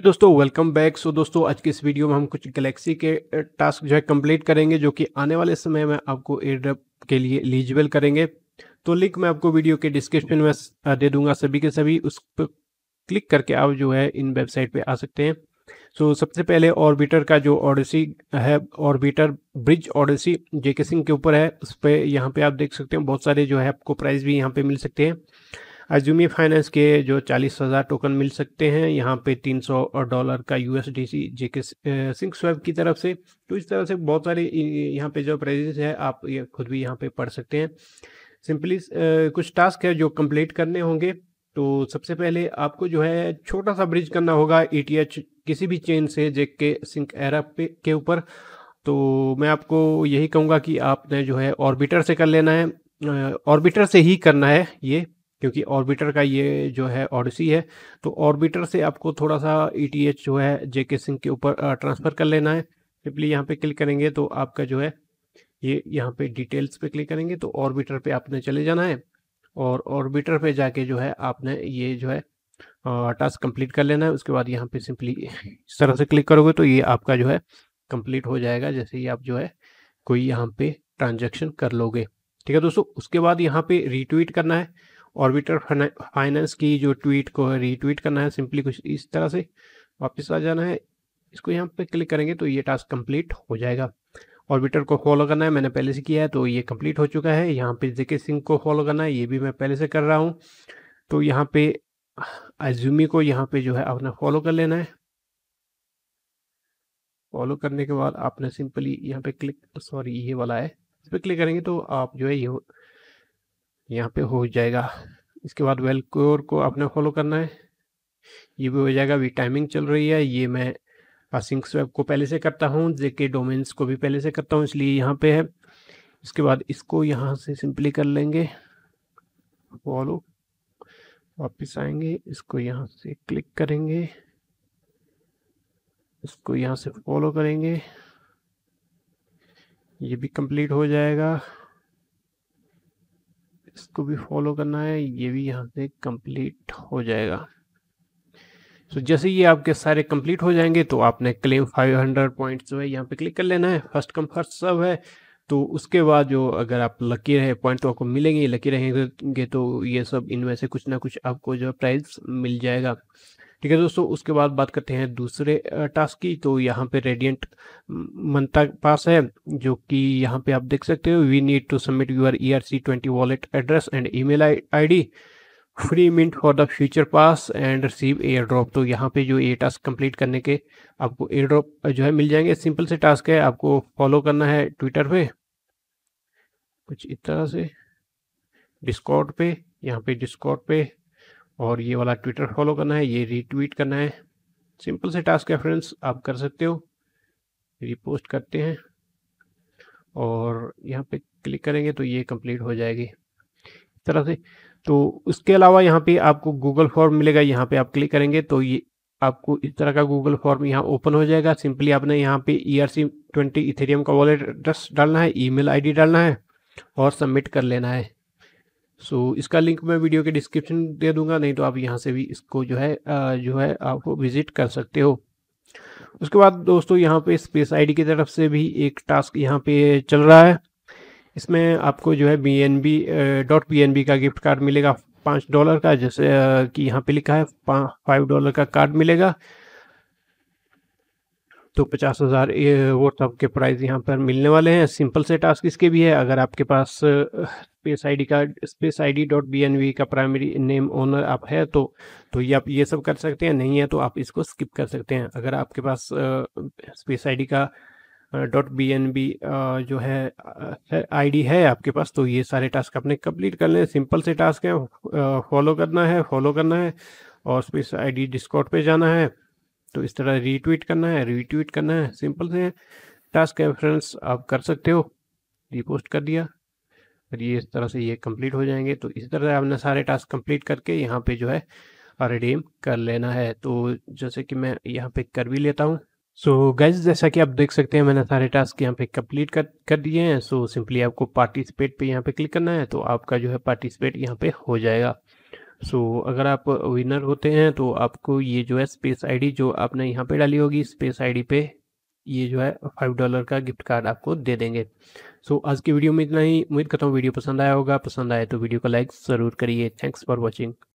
है दोस्तों welcome back so दोस्तों आज के इस वीडियो में हम कुछ गैलेक्सी के टास्क जो है कंप्लीट करेंगे जो कि आने वाले समय में आपको एयर के लिए एलिजिबल करेंगे तो लिंक मैं आपको वीडियो के डिस्क्रिप्शन में दे दूंगा सभी के सभी उस पर क्लिक करके आप जो है इन वेबसाइट पर आ सकते हैं सो so, सबसे पहले ऑर्बिटर का जो ऑडिसी है orbiter bridge Odyssey JK Singh के ऊपर है उस पर यहाँ पे आप देख सकते हैं बहुत सारे जो है आपको प्राइस भी यहाँ पे मिल सकते हैं अजूमी फाइनेंस के जो चालीस हज़ार टोकन मिल सकते हैं यहाँ पे तीन सौ डॉलर का U S D C JK Singh स्वेब की तरफ से तो इस तरह से बहुत सारे यहाँ पे जो प्राइजेस है आप ये खुद भी यहाँ पे पढ़ सकते हैं सिंपली कुछ टास्क है जो कंप्लीट करने होंगे तो सबसे पहले आपको जो है छोटा सा ब्रिज करना होगा ई e किसी भी चेन से जे के सिंह एरा पे के ऊपर तो मैं आपको यही कहूँगा कि आपने जो है ऑर्बिटर से कर लेना है ऑर्बिटर से ही करना है ये क्योंकि ऑर्बिटर का ये जो है ऑडिसी है तो ऑर्बिटर से आपको थोड़ा सा ई e जो है जेके सिंह के ऊपर ट्रांसफ़र कर लेना है सिंपली यहाँ पे क्लिक करेंगे तो आपका जो है ये यहाँ पे डिटेल्स पे क्लिक करेंगे तो ऑर्बिटर पे आपने चले जाना है और ऑर्बिटर पे जाके जो है आपने ये जो है टास्क कंप्लीट कर लेना है उसके बाद यहाँ पे सिंपली इस तरह से क्लिक करोगे तो ये आपका जो है कंप्लीट हो जाएगा जैसे ही आप जो है कोई यहाँ पे ट्रांजेक्शन कर लोगे ठीक है दोस्तों उसके बाद यहाँ पे रिट्वीट करना है ऑर्बिटर फाइनेंस की जो ट्वीट को रीट्वीट करना है सिंपली कुछ इस तरह से वापस आ जाना है इसको यहाँ पे क्लिक करेंगे तो ये टास्क कंप्लीट हो जाएगा ऑर्बिटर को फॉलो करना है मैंने पहले से किया है तो ये कंप्लीट हो चुका है यहाँ पे जेके सिंह को फॉलो करना है ये भी मैं पहले से कर रहा हूँ तो यहाँ पे अज्यूमी को यहाँ पे जो है आपने फॉलो कर लेना है फॉलो करने के बाद आपने सिंपली यहाँ पे क्लिक सॉरी ये वाला है इस पर क्लिक करेंगे तो आप जो है ये यहाँ पे हो जाएगा इसके बाद वेल क्योर को आपने फॉलो करना है ये भी हो जाएगा अभी टाइमिंग चल रही है ये मैं पासिंग स्वेप को पहले से करता हूँ जेके डोमेन्स को भी पहले से करता हूँ इसलिए यहाँ पे है इसके बाद इसको यहाँ से सिंपली कर लेंगे फॉलो वापस आएंगे इसको यहाँ से क्लिक करेंगे इसको यहाँ से फॉलो करेंगे ये भी कंप्लीट हो जाएगा इसको भी फॉलो करना है ये भी यहाँ से कंप्लीट हो जाएगा सो so, जैसे ये आपके सारे कंप्लीट हो जाएंगे तो आपने क्लेम 500 पॉइंट्स जो है यहाँ पे क्लिक कर लेना है फर्स्ट कम फर्स्ट सब है तो उसके बाद जो अगर आप लकी रहे पॉइंट तो आपको मिलेंगे लकी रहेंगे तो ये सब इनमें से कुछ ना कुछ आपको जो प्राइज मिल जाएगा ठीक है दोस्तों उसके बाद बात करते हैं दूसरे टास्क की तो यहाँ पे रेडियंट मंता पास है जो कि यहाँ पे आप देख सकते हो we need to submit your E R C twenty wallet address and email I D free mint for the future pass and receive airdrop तो यहाँ पे जो ये टास्क कंप्लीट करने के आपको एयर ड्रॉप जो है मिल जाएंगे सिंपल से टास्क है आपको फॉलो करना है ट्विटर पे कुछ इस तरह से डिस्कॉर्ड पे यहाँ पे डिस्कॉर्ड पे और ये वाला ट्विटर फॉलो करना है ये रीट्वीट करना है सिंपल से टास्क है फ्रेंड्स आप कर सकते हो रिपोस्ट करते हैं और यहाँ पे क्लिक करेंगे तो ये कंप्लीट हो जाएगी इस तरह से तो उसके अलावा यहाँ पे आपको गूगल फॉर्म मिलेगा यहाँ पे आप क्लिक करेंगे तो ये आपको इस तरह का गूगल फॉर्म यहाँ ओपन हो जाएगा सिंपली आपने यहाँ पे E R C twenty Ethereum का वॉलेट एड्रेस डालना है ईमेल आईडी डालना है और सबमिट कर लेना है सो so, इसका लिंक मैं वीडियो के डिस्क्रिप्शन दे दूंगा नहीं तो आप यहाँ से भी इसको जो है जो है आप विजिट कर सकते हो उसके बाद दोस्तों यहाँ पे स्पेस आईडी की तरफ से भी एक टास्क यहाँ पे चल रहा है इसमें आपको जो है B N B dot B N B का गिफ्ट कार्ड मिलेगा पाँच डॉलर का जैसे कि यहाँ पे लिखा है फाइव डॉलर का कार्ड मिलेगा तो पचास हज़ार वर्थ तो आपके प्राइस यहाँ पर मिलने वाले हैं सिंपल से टास्क इसके भी है अगर आपके पास स्पेस आईडी का स्पेस आईडी डॉट बी का प्राइमरी नेम ओनर आप है तो तो ये आप ये सब कर सकते हैं नहीं है तो आप इसको स्किप कर सकते हैं अगर आपके पास स्पेस आईडी का डॉट बी एन बी जो है आईडी है आपके पास तो ये सारे टास्क आपने कंप्लीट कर लें सिंपल से टास्क है फॉलो करना है फॉलो करना है और स्पेस आईडी डिस्कॉट पे जाना है तो इस तरह रीट्वीट करना है रीट्वीट करना है सिंपल से टास्क रेफरेंस आप कर सकते हो रिपोस्ट कर दिया और ये इस तरह से ये कंप्लीट हो जाएंगे तो इस तरह से आपने सारे टास्क कंप्लीट करके यहाँ पे जो है रिडीम कर लेना है तो जैसे कि मैं यहाँ पे कर भी लेता हूँ सो so गैज जैसा कि आप देख सकते हैं मैंने सारे टास्क यहाँ पे कंप्लीट कर कर दिए हैं सो सिंपली आपको पार्टिसिपेट पे यहाँ पे क्लिक करना है तो आपका जो है पार्टिसिपेट यहाँ पे हो जाएगा सो so, अगर आप विनर होते हैं तो आपको ये जो है स्पेस आईडी जो आपने यहाँ पे डाली होगी स्पेस आईडी पे ये जो है फाइव डॉलर का गिफ्ट कार्ड आपको दे देंगे सो so, आज की वीडियो में इतना ही उम्मीद करता हूँ वीडियो पसंद आया होगा पसंद आए तो वीडियो को लाइक ज़रूर करिए थैंक्स फॉर वॉचिंग